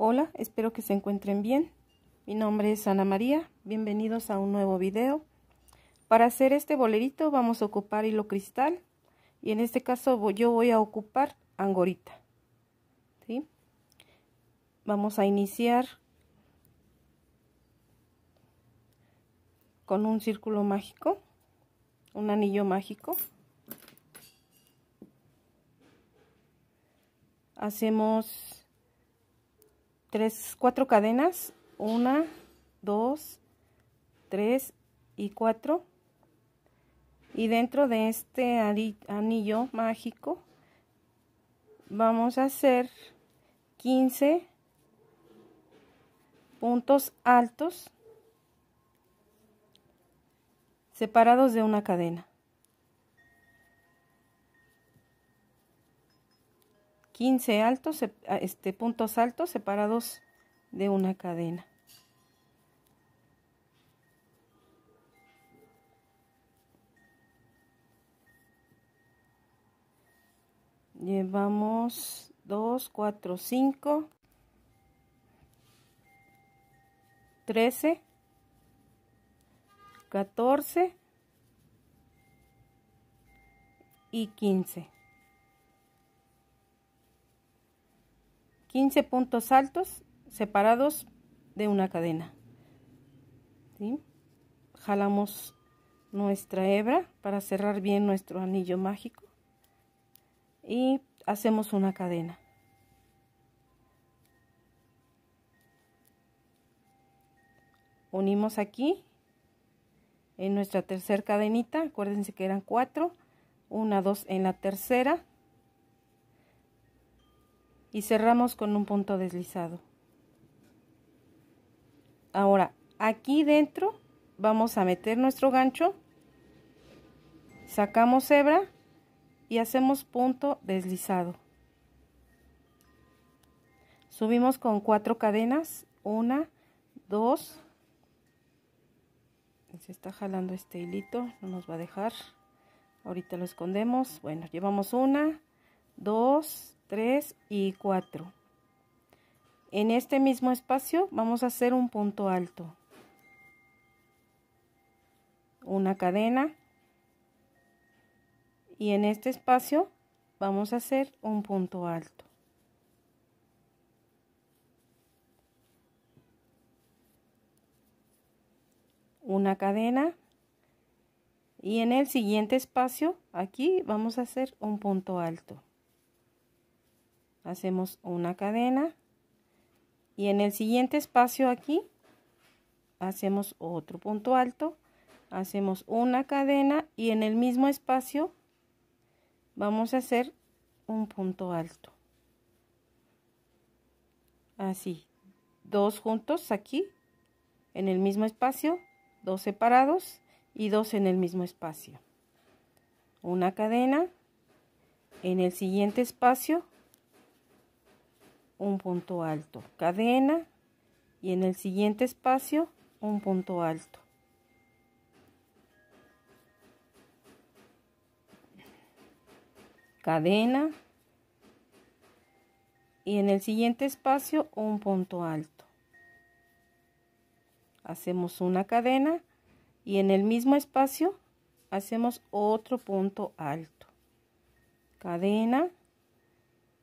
Hola, espero que se encuentren bien. Mi nombre es Ana María, bienvenidos a un nuevo video. Para hacer este bolerito vamos a ocupar hilo cristal y en este caso yo voy a ocupar angorita. ¿sí? Vamos a iniciar con un círculo mágico, un anillo mágico. Hacemos 3, 4 cadenas, 1, 2, 3 y 4. Y dentro de este anillo mágico vamos a hacer 15 puntos altos separados de una cadena. 15 altos, ah, este, puntos altos separados de una cadena. Llevamos 2, 4, 5, 13, 14 y 15. 15 puntos altos separados de una cadena. Jalamos nuestra hebra para cerrar bien nuestro anillo mágico y hacemos una cadena. Unimos aquí en nuestra tercera cadenita, acuérdense que eran cuatro, una, dos en la tercera, y cerramos con un punto deslizado. Ahora, aquí dentro vamos a meter nuestro gancho, sacamos hebra y hacemos punto deslizado. Subimos con cuatro cadenas, una, dos, se está jalando este hilito, no nos va a dejar, ahorita lo escondemos, bueno, llevamos una, dos, 3 y 4. En este mismo espacio vamos a hacer un punto alto. Una cadena. Y en este espacio vamos a hacer un punto alto. Una cadena. Y en el siguiente espacio, aquí vamos a hacer un punto alto hacemos una cadena y en el siguiente espacio aquí hacemos otro punto alto hacemos una cadena y en el mismo espacio vamos a hacer un punto alto así dos juntos aquí en el mismo espacio dos separados y dos en el mismo espacio una cadena en el siguiente espacio un punto alto, cadena y en el siguiente espacio un punto alto. Cadena y en el siguiente espacio un punto alto. Hacemos una cadena y en el mismo espacio hacemos otro punto alto. Cadena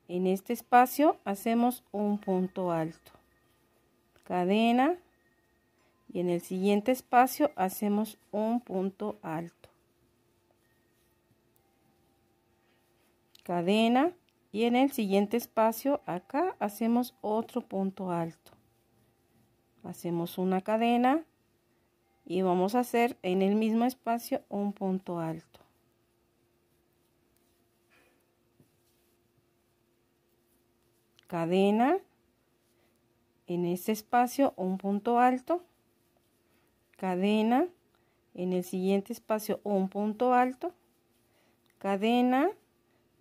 en este espacio hacemos un punto alto, cadena y en el siguiente espacio hacemos un punto alto, cadena y en el siguiente espacio acá hacemos otro punto alto. Hacemos una cadena y vamos a hacer en el mismo espacio un punto alto. cadena en este espacio un punto alto cadena en el siguiente espacio un punto alto cadena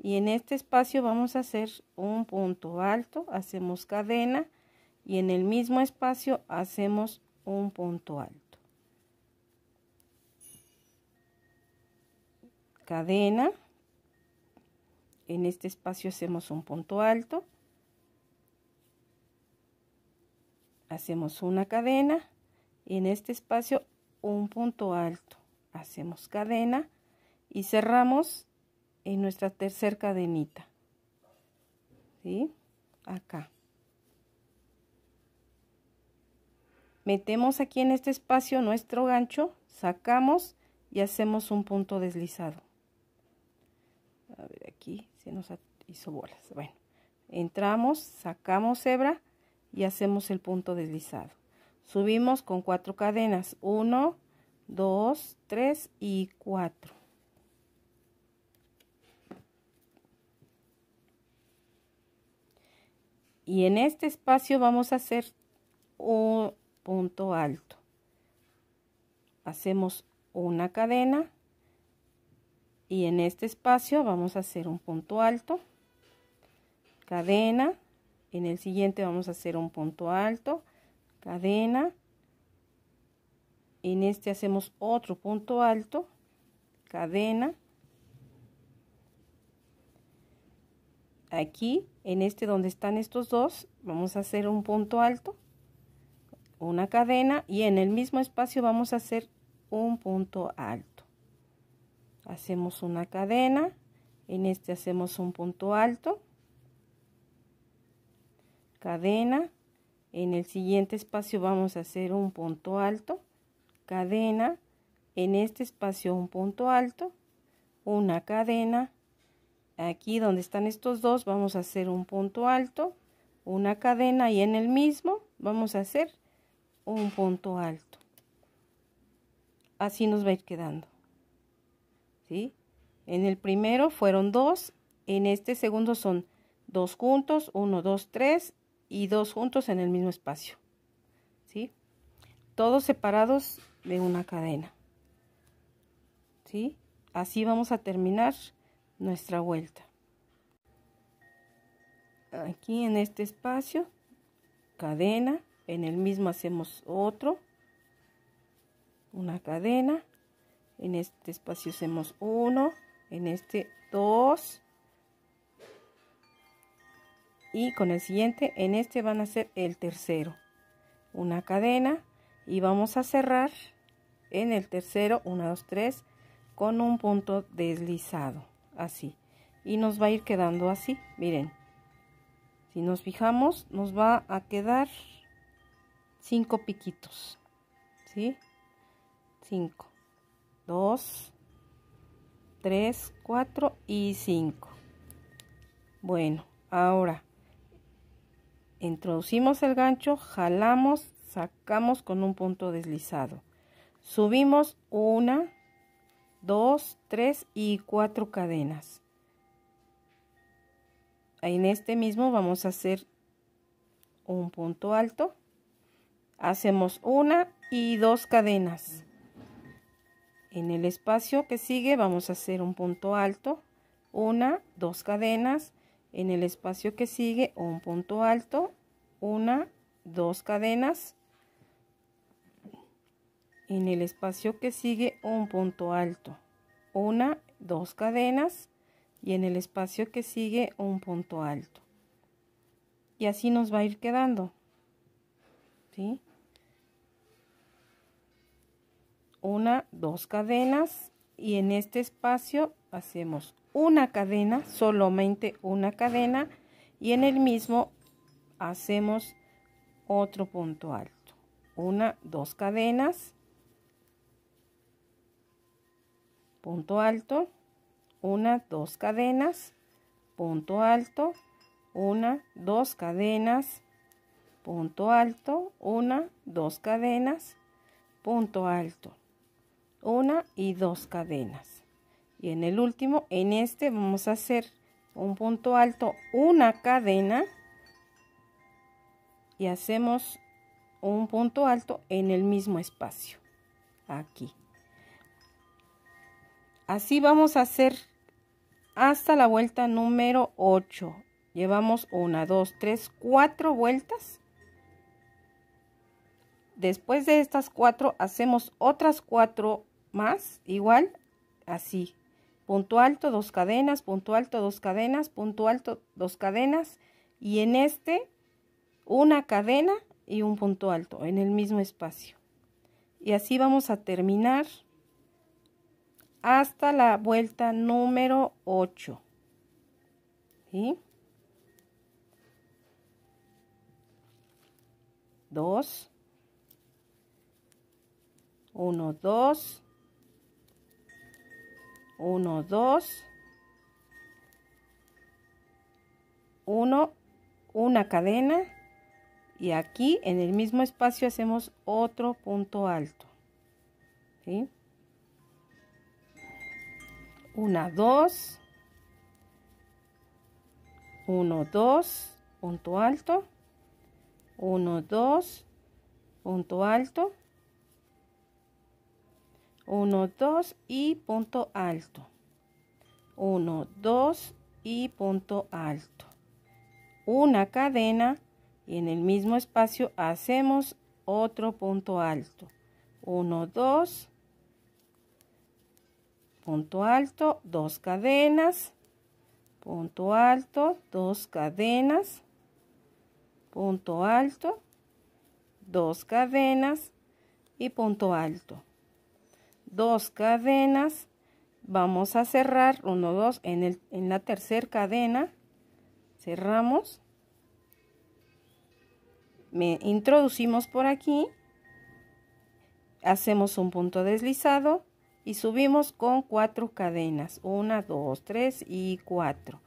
y en este espacio vamos a hacer un punto alto hacemos cadena y en el mismo espacio hacemos un punto alto cadena en este espacio hacemos un punto alto hacemos una cadena y en este espacio un punto alto hacemos cadena y cerramos en nuestra tercera cadenita ¿sí? acá metemos aquí en este espacio nuestro gancho sacamos y hacemos un punto deslizado a ver aquí se nos hizo bolas bueno entramos sacamos hebra y hacemos el punto deslizado. Subimos con cuatro cadenas, 1, 2, 3 y 4. Y en este espacio vamos a hacer un punto alto. Hacemos una cadena y en este espacio vamos a hacer un punto alto, cadena, en el siguiente vamos a hacer un punto alto cadena en este hacemos otro punto alto cadena aquí en este donde están estos dos vamos a hacer un punto alto una cadena y en el mismo espacio vamos a hacer un punto alto hacemos una cadena en este hacemos un punto alto cadena en el siguiente espacio vamos a hacer un punto alto cadena en este espacio un punto alto una cadena aquí donde están estos dos vamos a hacer un punto alto una cadena y en el mismo vamos a hacer un punto alto así nos va a ir quedando ¿sí? en el primero fueron dos en este segundo son dos juntos uno dos tres y dos juntos en el mismo espacio. ¿Sí? Todos separados de una cadena. ¿Sí? Así vamos a terminar nuestra vuelta. Aquí en este espacio, cadena, en el mismo hacemos otro, una cadena, en este espacio hacemos uno, en este dos, y con el siguiente en este van a ser el tercero una cadena y vamos a cerrar en el tercero 1 2 3 con un punto deslizado así y nos va a ir quedando así miren si nos fijamos nos va a quedar 5 piquitos ¿sí? 5 2 3 4 y 5 bueno ahora Introducimos el gancho, jalamos, sacamos con un punto deslizado. Subimos una, dos, tres y cuatro cadenas. En este mismo vamos a hacer un punto alto. Hacemos una y dos cadenas. En el espacio que sigue vamos a hacer un punto alto, una, dos cadenas en el espacio que sigue un punto alto, una, dos cadenas, en el espacio que sigue un punto alto, una, dos cadenas y en el espacio que sigue un punto alto. Y así nos va a ir quedando. ¿Sí? Una, dos cadenas y en este espacio hacemos una cadena, solamente una cadena y en el mismo hacemos otro punto alto. Una, dos cadenas, punto alto, una, dos cadenas, punto alto, una, dos cadenas, punto alto, una, dos cadenas, punto alto, una y dos cadenas y en el último en este vamos a hacer un punto alto una cadena y hacemos un punto alto en el mismo espacio aquí así vamos a hacer hasta la vuelta número 8 llevamos una, dos, tres, cuatro vueltas después de estas cuatro hacemos otras cuatro más igual así punto alto, dos cadenas, punto alto, dos cadenas, punto alto, dos cadenas y en este una cadena y un punto alto en el mismo espacio. Y así vamos a terminar hasta la vuelta número 8. ¿Sí? 2, 1, 2, 1, 2, 1, una cadena y aquí en el mismo espacio hacemos otro punto alto. ¿sí? 1, 2, 1, 2, punto alto, 1, 2, punto alto. 1, 2 y punto alto. 1, 2 y punto alto. Una cadena y en el mismo espacio hacemos otro punto alto. 1, 2, punto alto, dos cadenas, punto alto, dos cadenas, punto alto, dos cadenas y punto alto dos cadenas vamos a cerrar uno, dos, en, el, en la tercera cadena cerramos me introducimos por aquí hacemos un punto deslizado y subimos con cuatro cadenas una, dos, tres y cuatro.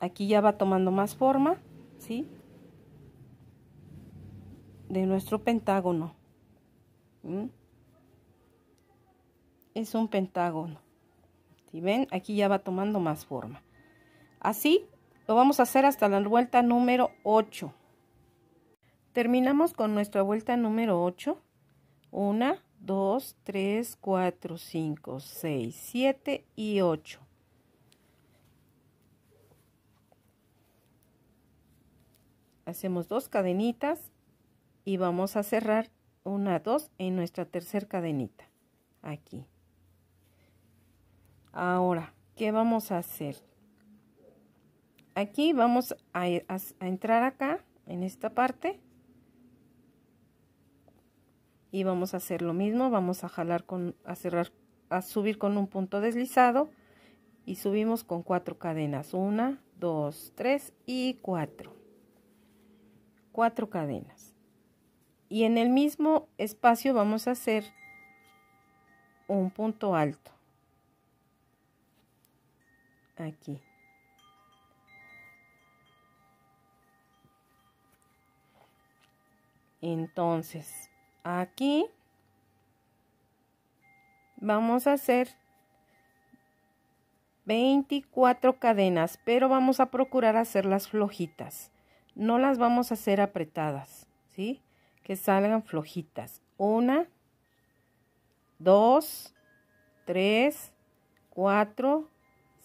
aquí ya va tomando más forma ¿sí? de nuestro pentágono ¿Mm? es un pentágono. Si ven, aquí ya va tomando más forma. Así lo vamos a hacer hasta la vuelta número 8. Terminamos con nuestra vuelta número 8. 1, 2, 3, 4, 5, 6, 7 y 8. Hacemos dos cadenitas y vamos a cerrar una, dos en nuestra tercera cadenita. Aquí. Ahora, ¿qué vamos a hacer? Aquí vamos a, entrar acá, en esta parte. Y vamos a hacer lo mismo, vamos a jalar con, a cerrar, a subir con un punto deslizado. Y subimos con cuatro cadenas, una, dos, tres y cuatro. Cuatro cadenas y en el mismo espacio vamos a hacer un punto alto aquí. Entonces, aquí vamos a hacer 24 cadenas, pero vamos a procurar hacerlas flojitas. No las vamos a hacer apretadas, ¿sí? Que salgan flojitas. Una, dos, tres, cuatro,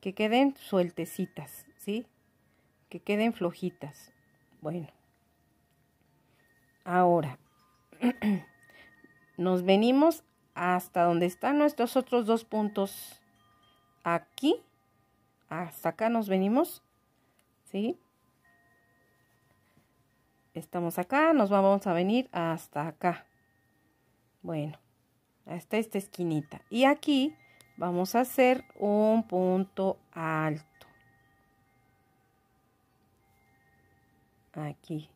que queden sueltecitas, ¿sí? Que queden flojitas. Bueno, ahora nos venimos hasta donde están nuestros otros dos puntos. Aquí, hasta acá nos venimos, ¿sí? Estamos acá, nos vamos a venir hasta acá. Bueno, hasta esta esquinita. Y aquí vamos a hacer un punto alto aquí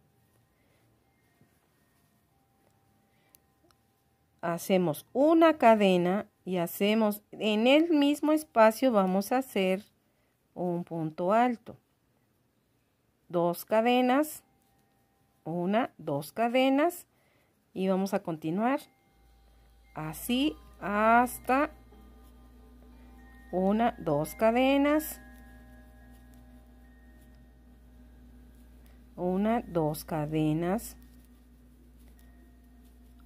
hacemos una cadena y hacemos en el mismo espacio vamos a hacer un punto alto dos cadenas una dos cadenas y vamos a continuar así hasta una, dos cadenas, una, dos cadenas,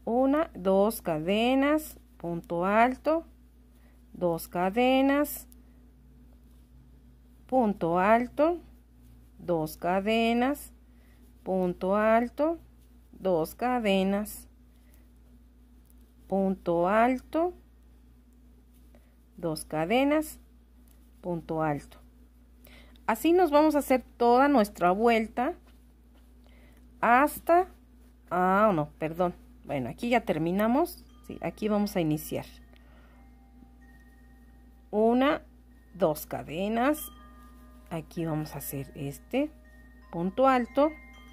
una, dos cadenas, punto alto, dos cadenas, punto alto, dos cadenas, punto alto, dos cadenas, punto alto, dos cadenas, punto alto. Así nos vamos a hacer toda nuestra vuelta hasta... Ah, no, perdón. Bueno, aquí ya terminamos. Sí, aquí vamos a iniciar. Una, dos cadenas. Aquí vamos a hacer este punto alto.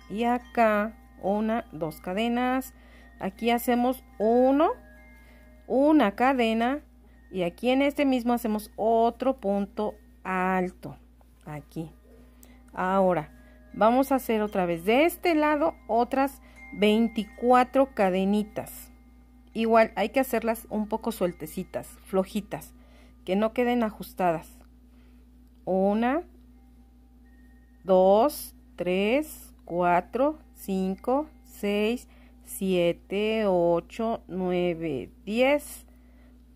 Y acá una, dos cadenas. Aquí hacemos uno, una cadena y aquí en este mismo hacemos otro punto alto. Aquí. Ahora, vamos a hacer otra vez de este lado otras 24 cadenitas. Igual hay que hacerlas un poco sueltecitas, flojitas, que no queden ajustadas. Una, dos, tres, cuatro, cinco, seis, siete, ocho, nueve, diez.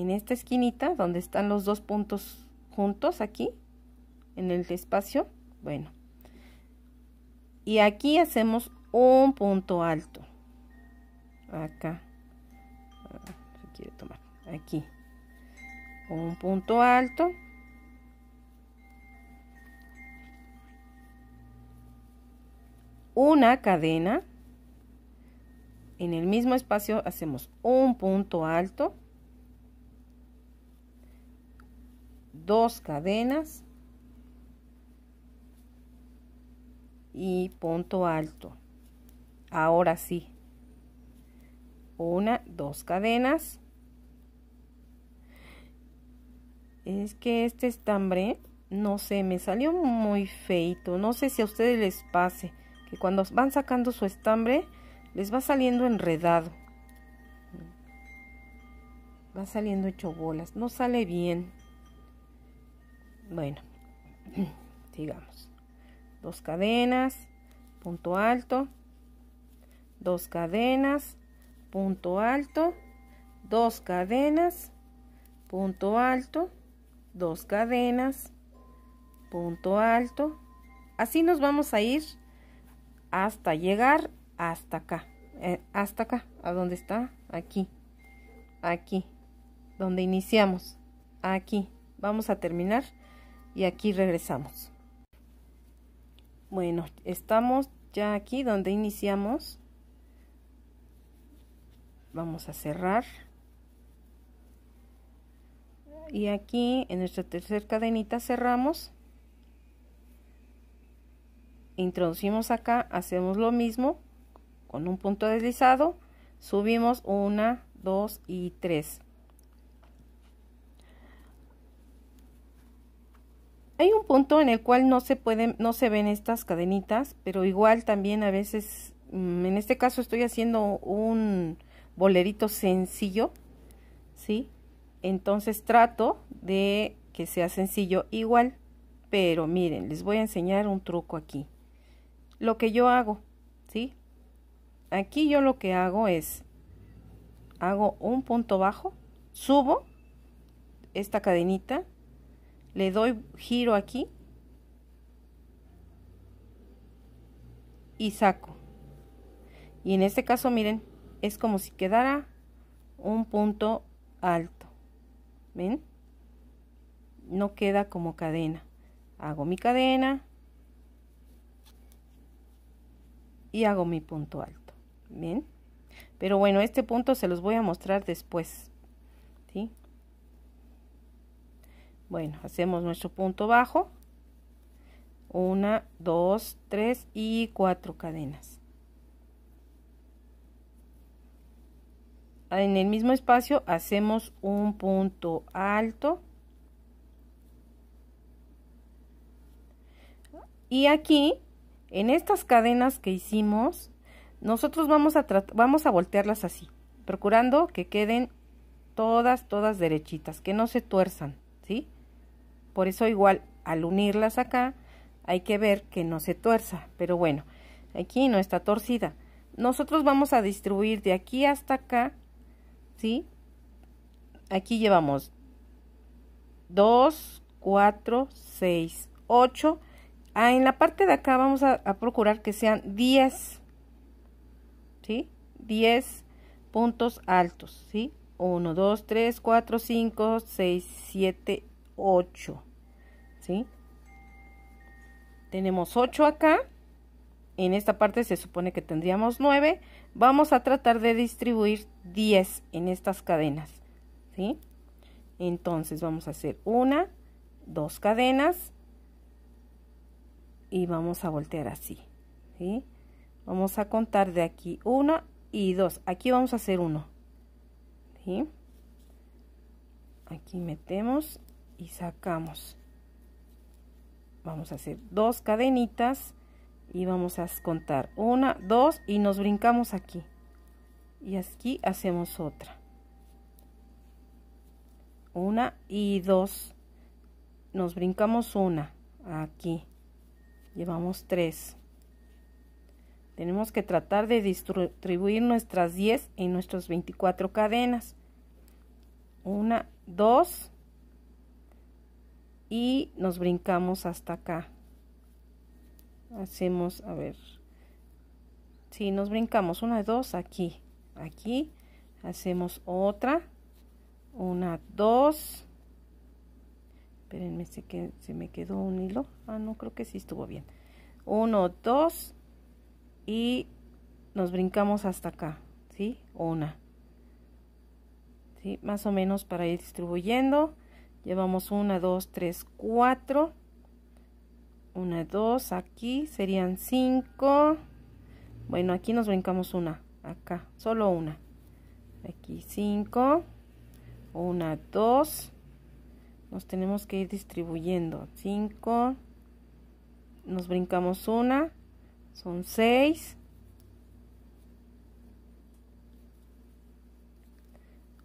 en esta esquinita donde están los dos puntos juntos aquí en el espacio bueno y aquí hacemos un punto alto acá ah, aquí un punto alto una cadena en el mismo espacio hacemos un punto alto dos cadenas y punto alto ahora sí una dos cadenas es que este estambre no sé me salió muy feito no sé si a ustedes les pase que cuando van sacando su estambre les va saliendo enredado va saliendo hecho bolas no sale bien bueno, digamos, dos cadenas, punto alto, dos cadenas, punto alto, dos cadenas, punto alto, dos cadenas, punto alto. Así nos vamos a ir hasta llegar hasta acá, eh, hasta acá, a dónde está, aquí, aquí, donde iniciamos, aquí. Vamos a terminar y aquí regresamos. Bueno, estamos ya aquí donde iniciamos. Vamos a cerrar. Y aquí en nuestra tercera cadenita cerramos. Introducimos acá, hacemos lo mismo con un punto deslizado. Subimos una, dos y tres. hay un punto en el cual no se pueden, no se ven estas cadenitas, pero igual también a veces, mm, en este caso estoy haciendo un bolerito sencillo, ¿sí? Entonces trato de que sea sencillo igual, pero miren, les voy a enseñar un truco aquí. Lo que yo hago, ¿sí? Aquí yo lo que hago es, hago un punto bajo, subo esta cadenita, le doy giro aquí y saco y en este caso miren es como si quedara un punto alto ven no queda como cadena hago mi cadena y hago mi punto alto bien pero bueno este punto se los voy a mostrar después ¿sí? bueno hacemos nuestro punto bajo una dos tres y cuatro cadenas en el mismo espacio hacemos un punto alto y aquí en estas cadenas que hicimos nosotros vamos a vamos a voltearlas así procurando que queden todas todas derechitas que no se tuerzan sí por eso igual al unirlas acá hay que ver que no se tuerza, pero bueno, aquí no está torcida. Nosotros vamos a distribuir de aquí hasta acá, ¿sí? Aquí llevamos 2, 4, 6, 8. en la parte de acá vamos a, procurar que sean 10, ¿sí? 10 puntos altos, ¿sí? 1, 2, 3, 4, 5, 6, 7, 8. Tenemos 8 acá. En esta parte se supone que tendríamos 9. Vamos a tratar de distribuir 10 en estas cadenas, Entonces vamos a hacer una, dos cadenas y vamos a voltear así, Vamos a contar de aquí 1 y 2. Aquí vamos a hacer 1, Aquí metemos y sacamos vamos a hacer dos cadenitas y vamos a contar una dos y nos brincamos aquí y aquí hacemos otra una y dos nos brincamos una aquí llevamos tres tenemos que tratar de distribuir nuestras 10 en nuestras 24 cadenas una dos y nos brincamos hasta acá hacemos a ver si sí, nos brincamos una dos aquí aquí hacemos otra una dos espérenme se, que, se me quedó un hilo ah no creo que sí estuvo bien uno dos y nos brincamos hasta acá sí una sí más o menos para ir distribuyendo llevamos 1 2 3 4 1 2 aquí serían 5 bueno aquí nos brincamos una acá solo una aquí 5 1 2 nos tenemos que ir distribuyendo 5 nos brincamos una son 6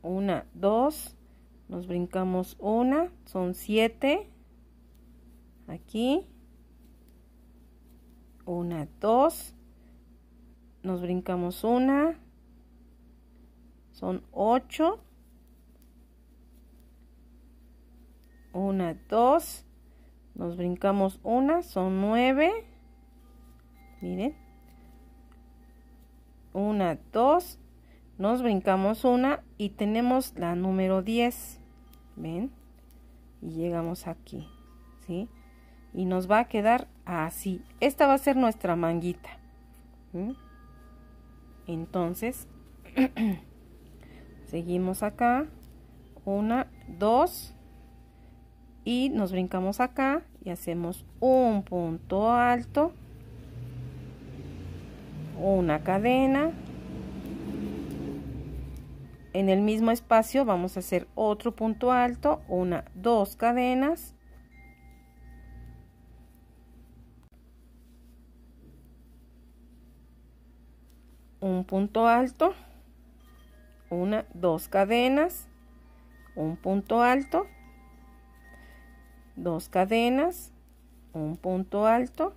1 2 nos brincamos una son siete aquí una dos nos brincamos una son ocho una dos nos brincamos una son nueve miren una dos nos brincamos una y tenemos la número diez, ¿ven? Y llegamos aquí, ¿sí? Y nos va a quedar así. Esta va a ser nuestra manguita. Entonces, seguimos acá. Una, dos. Y nos brincamos acá y hacemos un punto alto. Una cadena en el mismo espacio vamos a hacer otro punto alto, una, dos cadenas. Un punto alto, una, dos cadenas, un punto alto, dos cadenas, un punto alto,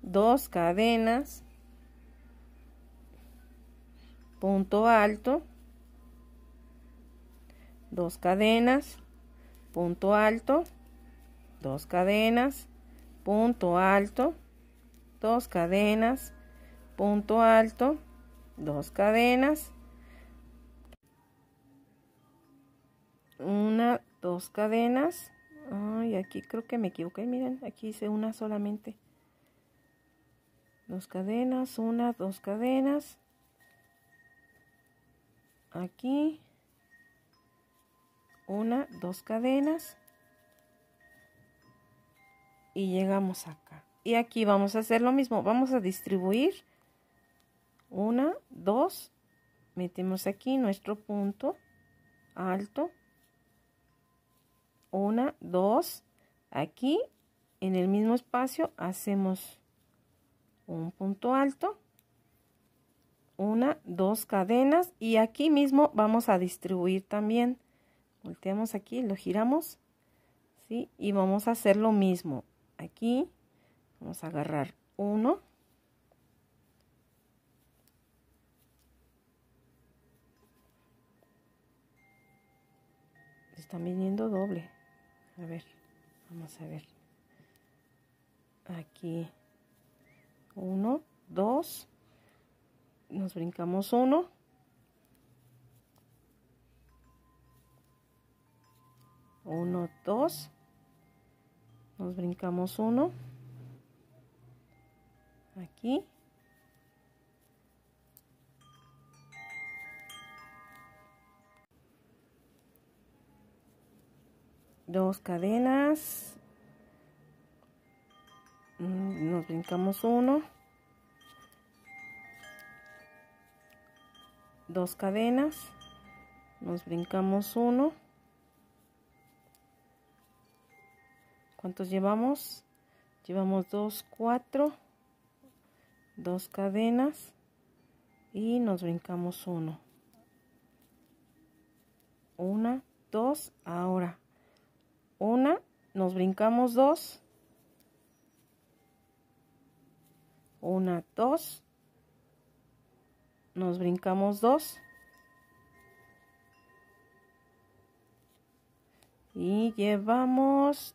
dos cadenas, punto alto, dos cadenas, punto alto, dos cadenas, punto alto, dos cadenas, punto alto, dos cadenas, una, dos cadenas, ay, aquí creo que me equivoqué, miren, aquí hice una solamente, dos cadenas, una, dos cadenas, aquí, una, dos cadenas y llegamos acá. Y aquí vamos a hacer lo mismo, vamos a distribuir una, dos, metemos aquí nuestro punto alto, una, dos, aquí en el mismo espacio hacemos un punto alto, una, dos cadenas y aquí mismo vamos a distribuir también volteamos aquí, lo giramos, ¿sí? Y vamos a hacer lo mismo. Aquí vamos a agarrar uno. Están viniendo doble. A ver, vamos a ver. Aquí uno, dos. Nos brincamos uno, 1, 2, nos brincamos 1, aquí, mm, dos cadenas, nos brincamos 1, dos cadenas, nos brincamos 1, ¿Cuántos llevamos? Llevamos dos, cuatro, dos cadenas y nos brincamos uno. Una, dos, ahora. Una, nos brincamos dos. Una, dos. Nos brincamos dos. Y llevamos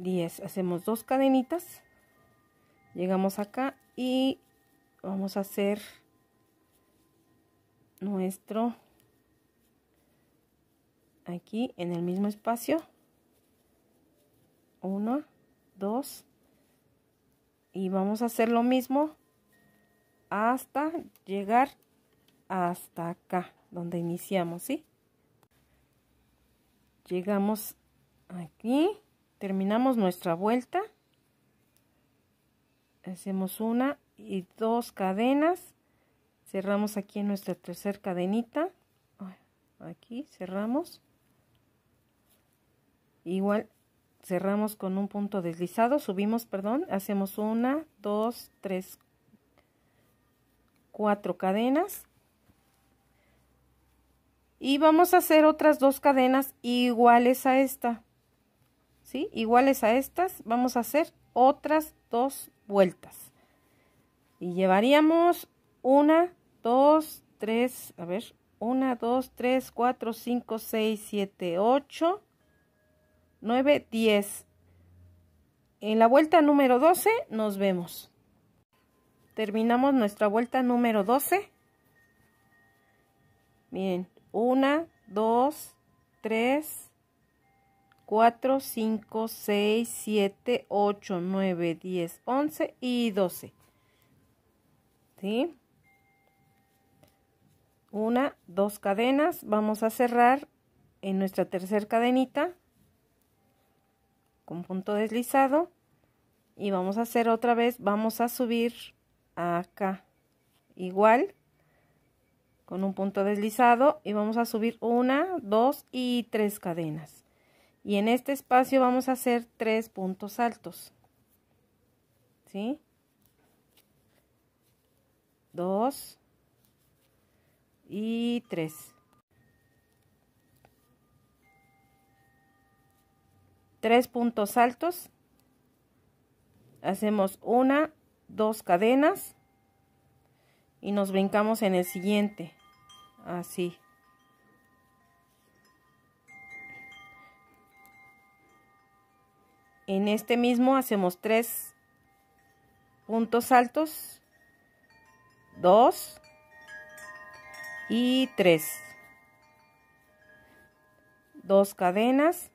10 hacemos dos cadenitas llegamos acá y vamos a hacer nuestro aquí en el mismo espacio 1 2 y vamos a hacer lo mismo hasta llegar hasta acá donde iniciamos ¿sí? llegamos aquí terminamos nuestra vuelta hacemos una y dos cadenas cerramos aquí nuestra tercera cadenita aquí cerramos igual cerramos con un punto deslizado subimos perdón hacemos una dos tres cuatro cadenas y vamos a hacer otras dos cadenas iguales a esta Iguales a estas, vamos a hacer otras dos vueltas. Y llevaríamos 1, 2, 3. A ver, 1, 2, 3, 4, 5, 6, 7, 8, 9, 10. En la vuelta número 12. Nos vemos. Terminamos nuestra vuelta número 12. Bien, una, 2 tres, 4, 5, 6, 7, 8, 9, 10, 11 y 12. ¿Sí? Una, dos cadenas. Vamos a cerrar en nuestra tercera cadenita con punto deslizado. Y vamos a hacer otra vez, vamos a subir acá. Igual, con un punto deslizado y vamos a subir una, dos y tres cadenas y en este espacio vamos a hacer tres puntos altos. ¿Sí? Dos y tres. Tres puntos altos. Hacemos una, dos cadenas y nos brincamos en el siguiente. Así. en este mismo hacemos tres puntos altos, dos y tres, dos cadenas,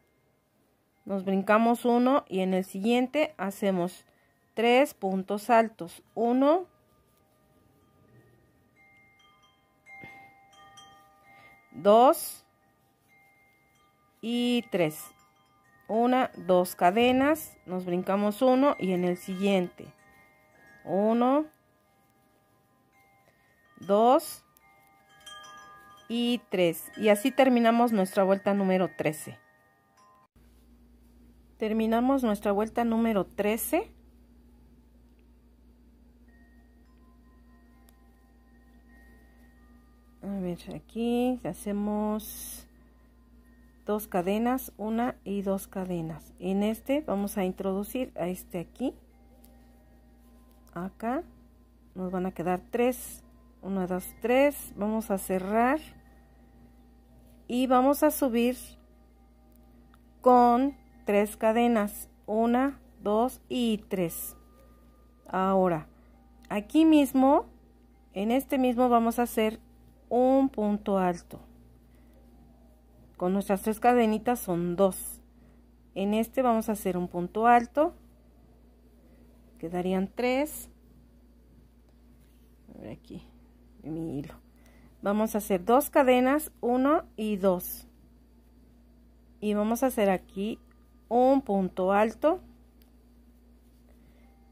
nos brincamos uno y en el siguiente hacemos tres puntos altos, uno, dos y tres una, dos cadenas, nos brincamos uno y en el siguiente, uno, dos y tres. Y así terminamos nuestra vuelta número 13. Terminamos nuestra vuelta número 13. A ver, aquí hacemos dos cadenas una y dos cadenas en este vamos a introducir a este aquí acá nos van a quedar tres una dos tres vamos a cerrar y vamos a subir con tres cadenas una dos y tres ahora aquí mismo en este mismo vamos a hacer un punto alto con nuestras tres cadenitas son dos en este vamos a hacer un punto alto quedarían tres aquí mi hilo vamos a hacer dos cadenas uno y dos y vamos a hacer aquí un punto alto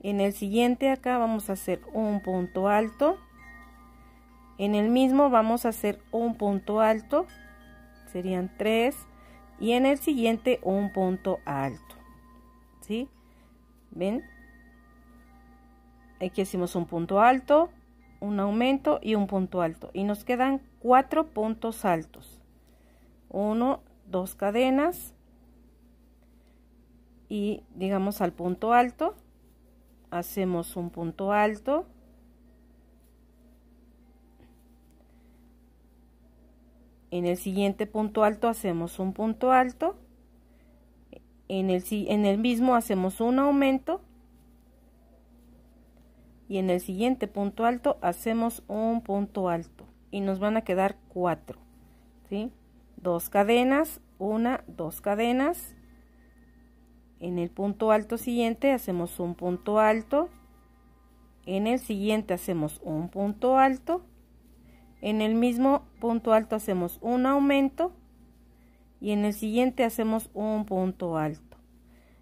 en el siguiente acá vamos a hacer un punto alto en el mismo vamos a hacer un punto alto serían tres y en el siguiente un punto alto ¿sí? ¿ven? aquí hicimos un punto alto un aumento y un punto alto y nos quedan cuatro puntos altos uno, dos cadenas y digamos al punto alto hacemos un punto alto En el siguiente punto alto hacemos un punto alto. En el, en el mismo hacemos un aumento. Y en el siguiente punto alto hacemos un punto alto. Y nos van a quedar cuatro. ¿sí? Dos cadenas, una, dos cadenas. En el punto alto siguiente hacemos un punto alto. En el siguiente hacemos un punto alto en el mismo punto alto hacemos un aumento y en el siguiente hacemos un punto alto.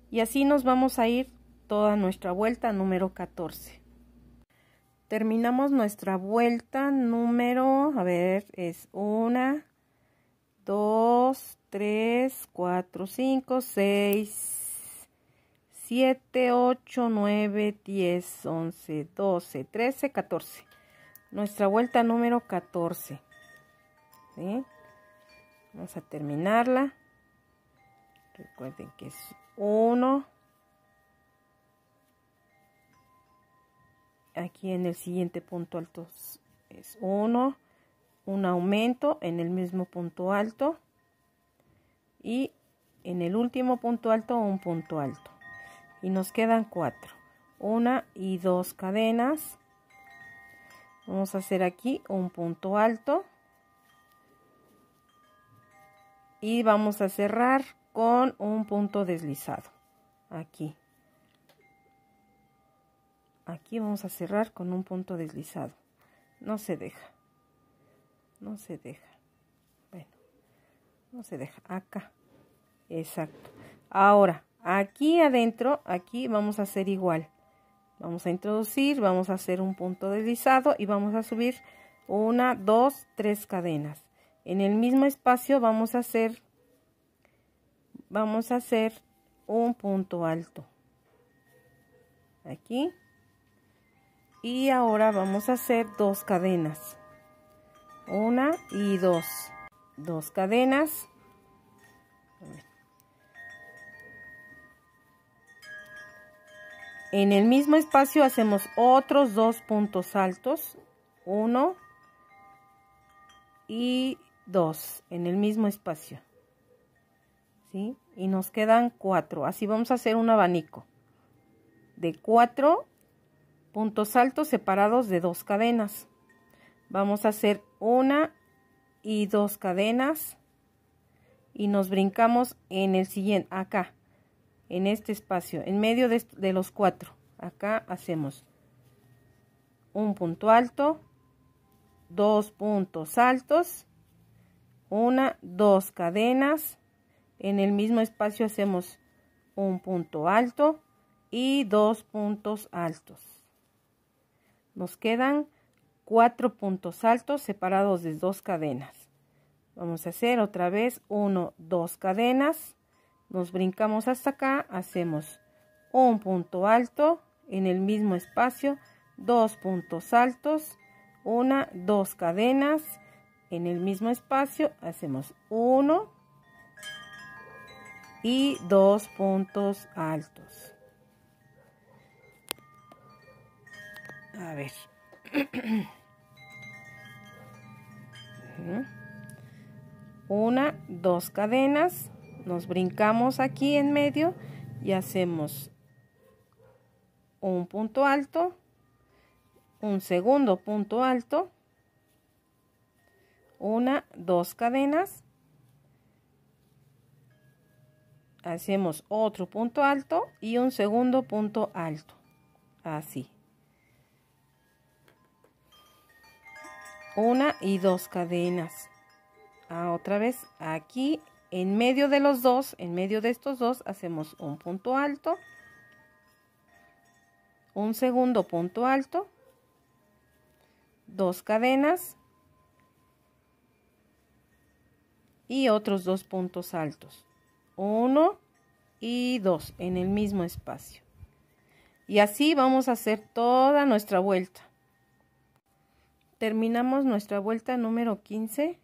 Y así nos vamos a ir toda nuestra vuelta número 14. Terminamos nuestra vuelta número, a ver, es 1, 2, 3, 4, 5, 6, 7, 8, 9, 10, 11, 12, 13, 14 nuestra vuelta número 14. Vamos a terminarla. Recuerden que es 1. Aquí en el siguiente punto alto es 1. Un aumento en el mismo punto alto. Y en el último punto alto un punto alto. Y nos quedan 4. Una y dos cadenas vamos a hacer aquí un punto alto y vamos a cerrar con un punto deslizado aquí aquí vamos a cerrar con un punto deslizado no se deja no se deja bueno no se deja acá exacto ahora aquí adentro aquí vamos a hacer igual Vamos a introducir, vamos a hacer un punto deslizado y vamos a subir una, dos, tres cadenas. En el mismo espacio vamos a hacer, vamos a hacer un punto alto. Aquí. Y ahora vamos a hacer dos cadenas. Una y dos. Dos cadenas En el mismo espacio hacemos otros dos puntos altos, uno y dos, en el mismo espacio. ¿Sí? Y nos quedan cuatro. Así vamos a hacer un abanico de cuatro puntos altos separados de dos cadenas. Vamos a hacer una y dos cadenas y nos brincamos en el siguiente, acá en este espacio, en medio de, de los cuatro. Acá hacemos un punto alto, dos puntos altos, una, dos cadenas. En el mismo espacio hacemos un punto alto y dos puntos altos. Nos quedan cuatro puntos altos separados de dos cadenas. Vamos a hacer otra vez uno, dos cadenas nos brincamos hasta acá, hacemos un punto alto en el mismo espacio, dos puntos altos, una, dos cadenas en el mismo espacio, hacemos uno y dos puntos altos. A ver. una, dos cadenas nos brincamos aquí en medio y hacemos un punto alto, un segundo punto alto, una, dos cadenas, hacemos otro punto alto y un segundo punto alto, así. Una y dos cadenas. a ah, otra vez aquí en medio de los dos, en medio de estos dos, hacemos un punto alto, un segundo punto alto, dos cadenas y otros dos puntos altos. Uno y dos en el mismo espacio. Y así vamos a hacer toda nuestra vuelta. Terminamos nuestra vuelta número 15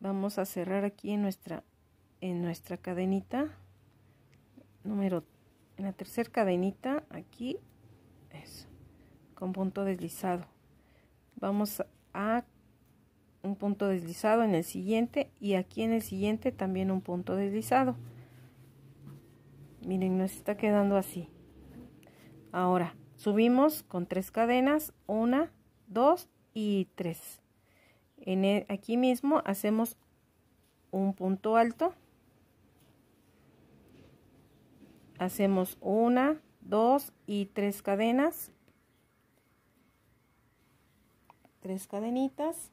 vamos a cerrar aquí en nuestra en nuestra cadenita número en la tercera cadenita aquí eso, con punto deslizado vamos a un punto deslizado en el siguiente y aquí en el siguiente también un punto deslizado miren nos está quedando así ahora subimos con tres cadenas una dos y tres en e, aquí mismo hacemos un punto alto hacemos una dos y tres cadenas tres cadenitas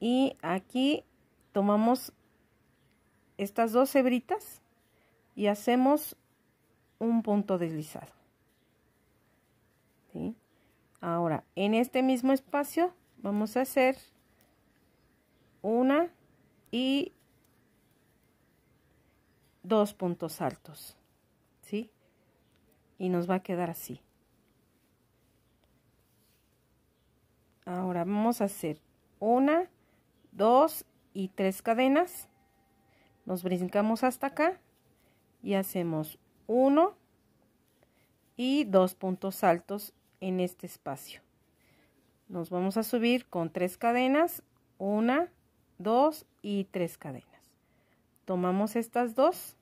y aquí tomamos estas dos hebritas y hacemos un punto deslizado Ahora, en este mismo espacio vamos a hacer una y dos puntos altos, ¿sí? Y nos va a quedar así. Ahora vamos a hacer una, dos y tres cadenas. Nos brincamos hasta acá y hacemos uno y dos puntos altos en este espacio. Nos vamos a subir con tres cadenas, una, dos y tres cadenas. Tomamos estas dos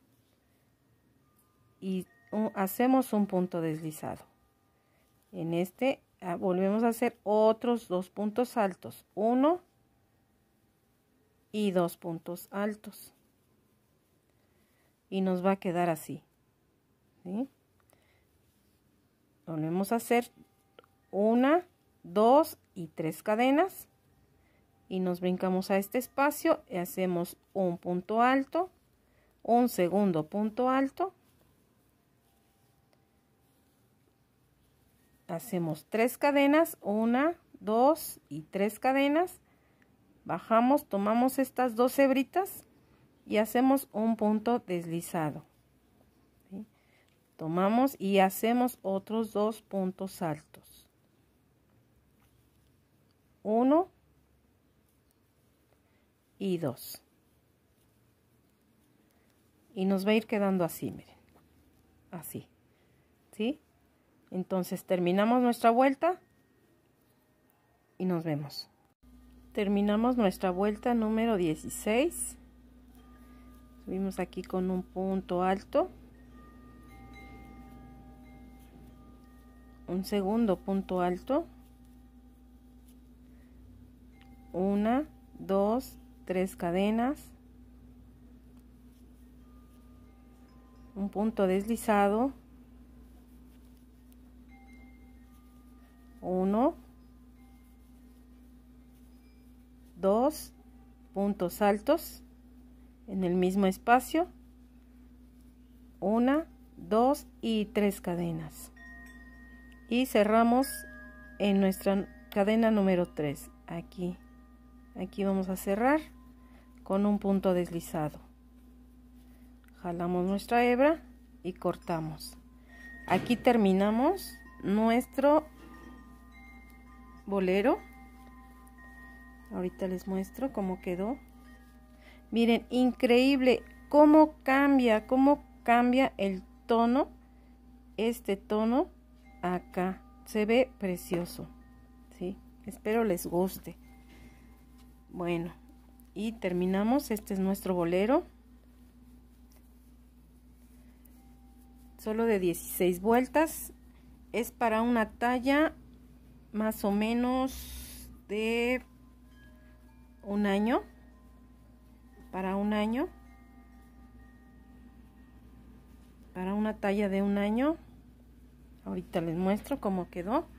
y hacemos un punto deslizado. En este ah, volvemos a hacer otros dos puntos altos, uno y dos puntos altos. Y nos va a quedar así. Volvemos a hacer una, dos y tres cadenas y nos brincamos a este espacio y hacemos un punto alto, un segundo punto alto, hacemos tres cadenas, una, dos y tres cadenas, bajamos, tomamos estas dos hebritas y hacemos un punto deslizado. Tomamos y hacemos otros dos puntos altos. Uno y dos. Y nos va a ir quedando así, miren. Así. ¿Sí? Entonces terminamos nuestra vuelta y nos vemos. Terminamos nuestra vuelta número 16. Subimos aquí con un punto alto. Un segundo punto alto. 1, 2, 3 cadenas. Un punto deslizado. 1. 2. Puntos altos en el mismo espacio. 1, 2 y 3 cadenas. Y cerramos en nuestra cadena número 3. Aquí aquí vamos a cerrar con un punto deslizado jalamos nuestra hebra y cortamos aquí terminamos nuestro bolero ahorita les muestro cómo quedó miren increíble cómo cambia cómo cambia el tono este tono acá se ve precioso sí espero les guste bueno, y terminamos. Este es nuestro bolero. Solo de 16 vueltas. Es para una talla más o menos de un año. Para un año. Para una talla de un año. Ahorita les muestro cómo quedó.